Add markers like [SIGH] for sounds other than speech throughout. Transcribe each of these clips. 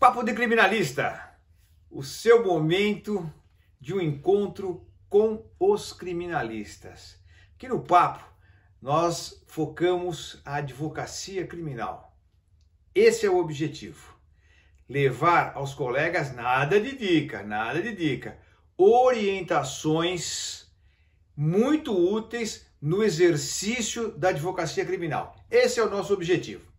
Papo de Criminalista, o seu momento de um encontro com os criminalistas. Aqui no Papo, nós focamos a advocacia criminal. Esse é o objetivo. Levar aos colegas nada de dica, nada de dica. Orientações muito úteis no exercício da advocacia criminal. Esse é o nosso objetivo.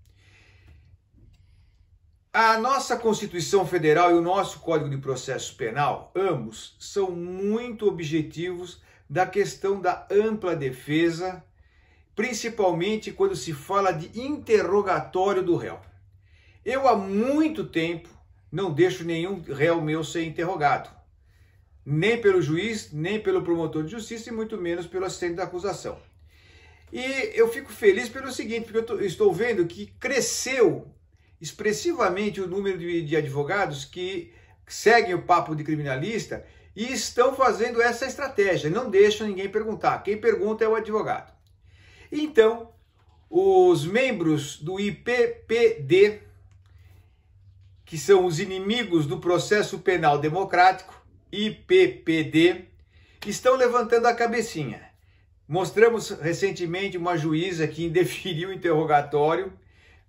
A nossa Constituição Federal e o nosso Código de Processo Penal, ambos, são muito objetivos da questão da ampla defesa, principalmente quando se fala de interrogatório do réu. Eu há muito tempo não deixo nenhum réu meu ser interrogado, nem pelo juiz, nem pelo promotor de justiça e muito menos pelo assistente da acusação. E eu fico feliz pelo seguinte, porque eu estou vendo que cresceu expressivamente o número de, de advogados que seguem o papo de criminalista e estão fazendo essa estratégia, não deixam ninguém perguntar. Quem pergunta é o advogado. Então, os membros do IPPD, que são os inimigos do processo penal democrático, IPPD, estão levantando a cabecinha. Mostramos recentemente uma juíza que [LAUGHS] indeferiu o interrogatório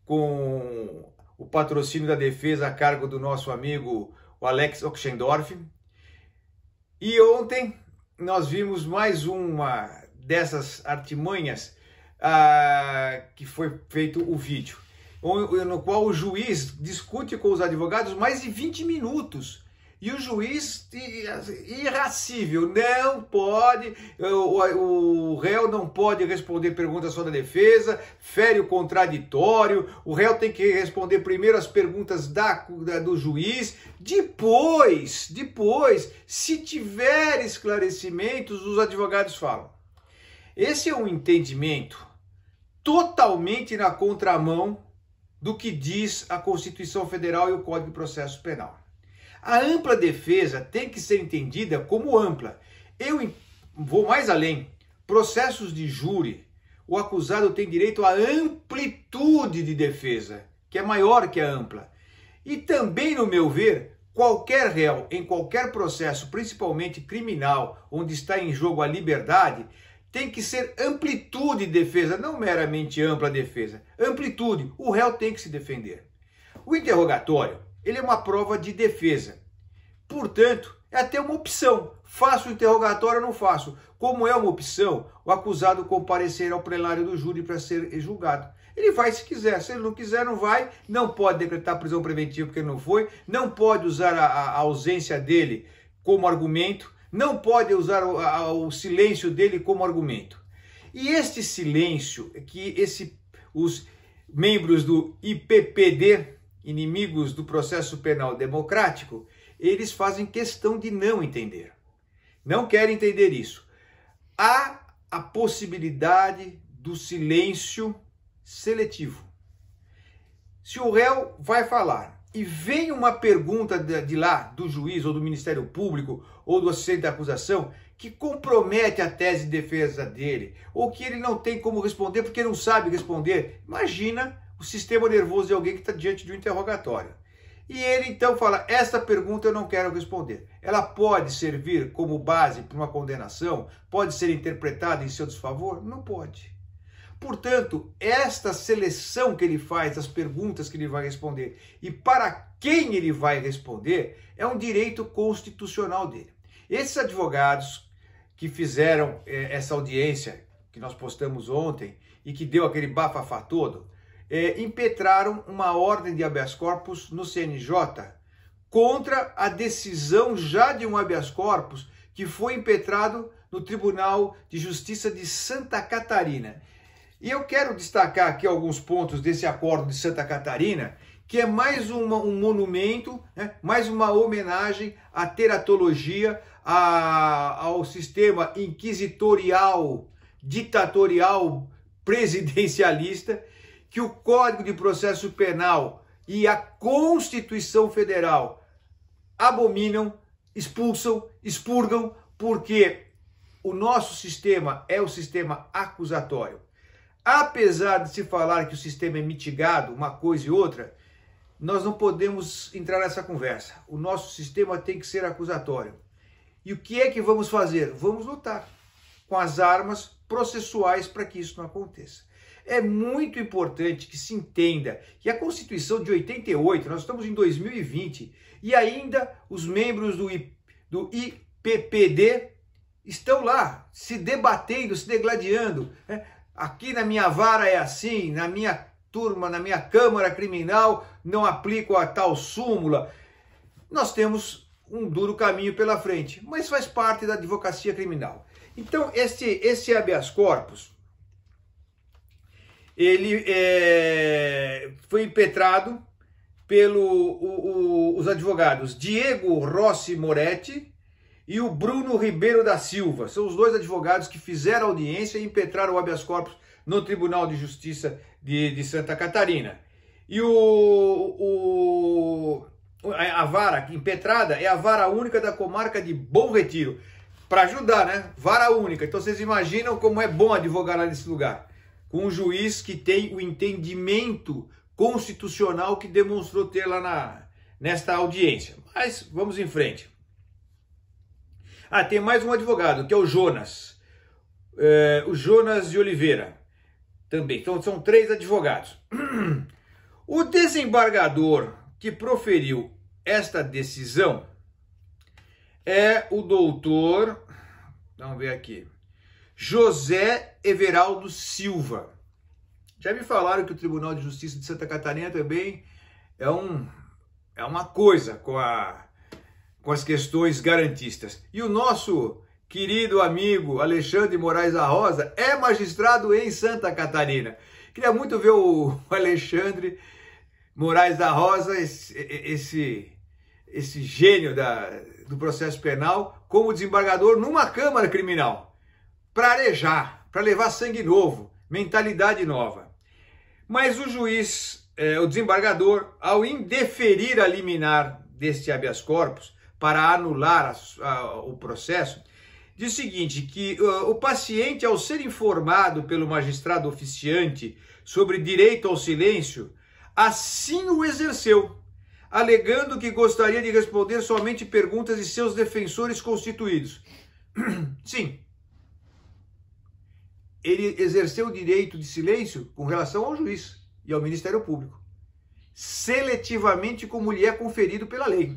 com o patrocínio da defesa a cargo do nosso amigo o Alex Oxendorf. E ontem nós vimos mais uma dessas artimanhas ah, que foi feito o vídeo, no qual o juiz discute com os advogados mais de 20 minutos e o juiz, irracível, não pode, o, o réu não pode responder perguntas só da defesa, fere o contraditório, o réu tem que responder primeiro as perguntas da, da, do juiz, depois, depois, se tiver esclarecimentos, os advogados falam. Esse é um entendimento totalmente na contramão do que diz a Constituição Federal e o Código de Processo Penal. A ampla defesa tem que ser entendida como ampla. Eu vou mais além. Processos de júri, o acusado tem direito à amplitude de defesa, que é maior que a ampla. E também, no meu ver, qualquer réu, em qualquer processo, principalmente criminal, onde está em jogo a liberdade, tem que ser amplitude de defesa, não meramente ampla defesa. Amplitude, o réu tem que se defender. O interrogatório ele é uma prova de defesa. Portanto, é até uma opção. Faço o interrogatório ou não faço? Como é uma opção, o acusado comparecer ao plenário do júri para ser julgado. Ele vai se quiser, se ele não quiser, não vai. Não pode decretar prisão preventiva porque ele não foi, não pode usar a, a ausência dele como argumento, não pode usar o, a, o silêncio dele como argumento. E este silêncio que esse, os membros do IPPD inimigos do processo penal democrático, eles fazem questão de não entender. Não querem entender isso. Há a possibilidade do silêncio seletivo. Se o réu vai falar e vem uma pergunta de lá, do juiz ou do Ministério Público ou do assistente da acusação, que compromete a tese de defesa dele, ou que ele não tem como responder porque não sabe responder, imagina o sistema nervoso de alguém que está diante de um interrogatório. E ele então fala: essa pergunta eu não quero responder. Ela pode servir como base para uma condenação? Pode ser interpretada em seu desfavor? Não pode. Portanto, esta seleção que ele faz das perguntas que ele vai responder e para quem ele vai responder é um direito constitucional dele. Esses advogados que fizeram eh, essa audiência que nós postamos ontem e que deu aquele bafafá todo, é, impetraram uma ordem de habeas corpus no CNJ contra a decisão já de um habeas corpus que foi impetrado no Tribunal de Justiça de Santa Catarina. E eu quero destacar aqui alguns pontos desse acordo de Santa Catarina, que é mais uma, um monumento, né? mais uma homenagem à teratologia, ao sistema inquisitorial, ditatorial, presidencialista que o Código de Processo Penal e a Constituição Federal abominam, expulsam, expurgam, porque o nosso sistema é o sistema acusatório. Apesar de se falar que o sistema é mitigado, uma coisa e outra, nós não podemos entrar nessa conversa. O nosso sistema tem que ser acusatório. E o que é que vamos fazer? Vamos lutar com as armas processuais para que isso não aconteça é muito importante que se entenda que a Constituição de 88, nós estamos em 2020, e ainda os membros do, I, do IPPD estão lá se debatendo, se degladiando. Né? Aqui na minha vara é assim, na minha turma, na minha Câmara Criminal, não aplico a tal súmula. Nós temos um duro caminho pela frente, mas faz parte da advocacia criminal. Então, esse, esse habeas corpus, ele é, foi impetrado pelos advogados Diego Rossi Moretti e o Bruno Ribeiro da Silva. São os dois advogados que fizeram audiência e impetraram o habeas corpus no Tribunal de Justiça de, de Santa Catarina. E o, o, a vara impetrada é a vara única da comarca de Bom Retiro. Para ajudar, né? Vara única. Então vocês imaginam como é bom advogar lá nesse lugar com um juiz que tem o entendimento constitucional que demonstrou ter lá na, nesta audiência. Mas vamos em frente. Ah, tem mais um advogado, que é o Jonas. É, o Jonas de Oliveira. Também. Então são três advogados. [CLEARS THROAT] O desembargador que proferiu esta decisão é o doutor. Vamos ver aqui. José Everaldo Silva. Já me falaram que o Tribunal de Justiça de Santa Catarina também é, um, é uma coisa com, a, com as questões garantistas. E o nosso querido amigo Alexandre Moraes da Rosa é magistrado em Santa Catarina. Queria muito ver o [LAUGHS] Alexandre Moraes da Rosa, esse, esse, esse gênio da, do processo penal, como desembargador numa Câmara Criminal para arejar, para levar sangue novo, mentalidade nova. Mas o juiz, é, o desembargador, ao indeferir a liminar deste habeas corpus para anular a, a, o processo, diz o seguinte, que uh, o paciente, ao ser informado pelo magistrado oficiante sobre direito ao silêncio, assim o exerceu, alegando que gostaria de responder somente perguntas de seus defensores constituídos. [CLEARS THROAT] Sim, ele exerceu o direito de silêncio com relação ao juiz e ao Ministério Público, seletivamente como lhe é conferido pela lei.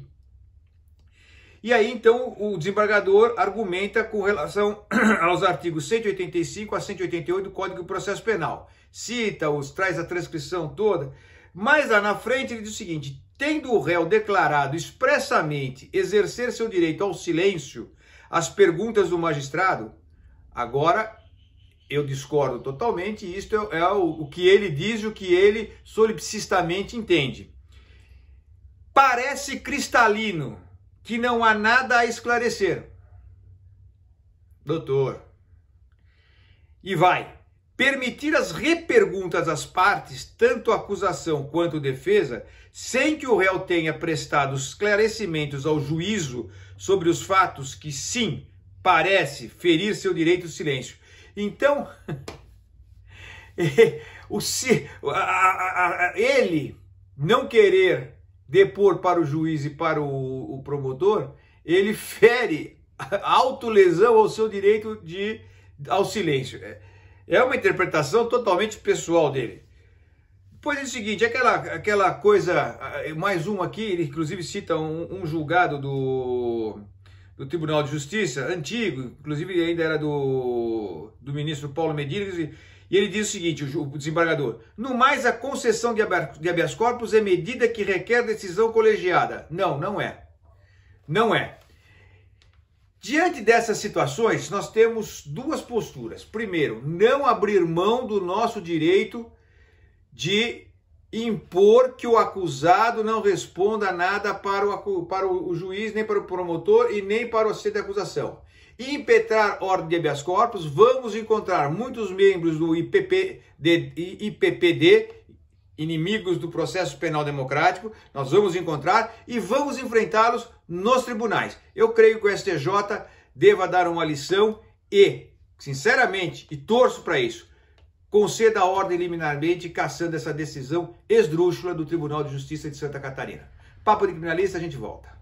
E aí, então, o desembargador argumenta com relação [CLEARS THROAT] aos artigos 185 a 188 do Código de Processo Penal. Cita-os, traz a transcrição toda, mas lá na frente ele diz o seguinte: tendo o réu declarado expressamente exercer seu direito ao silêncio às perguntas do magistrado, agora eu discordo totalmente, isto é, é o, o, que ele diz e o que ele solipsistamente entende. Parece cristalino que não há nada a esclarecer. Doutor. E vai. Permitir as reperguntas às partes, tanto acusação quanto defesa, sem que o réu tenha prestado esclarecimentos ao juízo sobre os fatos que, sim, parece ferir seu direito de silêncio. Então, [LAUGHS] o, se, a, a, a, ele não querer depor para o juiz e para o, o promotor, ele fere autolesão ao seu direito de ao silêncio. É, é uma interpretação totalmente pessoal dele. Pois é o seguinte, aquela, aquela coisa, mais um aqui, ele inclusive cita um, um julgado do do Tribunal de Justiça, antigo, inclusive ainda era do, do ministro Paulo Medina, e ele diz o seguinte, o desembargador, no mais a concessão de habeas corpus é medida que requer decisão colegiada. Não, não é. Não é. Diante dessas situações, nós temos duas posturas. Primeiro, não abrir mão do nosso direito de impor que o acusado não responda nada para o, para o juiz, nem para o promotor e nem para o sede de acusação. Impetrar ordem de habeas corpus, vamos encontrar muitos membros do IPP, de, IPPD, inimigos do processo penal democrático, nós vamos encontrar e vamos enfrentá-los nos tribunais. Eu creio que o STJ deva dar uma lição e, sinceramente, e torço para isso, conceda a ordem liminarmente cassando essa decisão esdrúxula do Tribunal de Justiça de Santa Catarina. Papo de criminalista, a gente volta.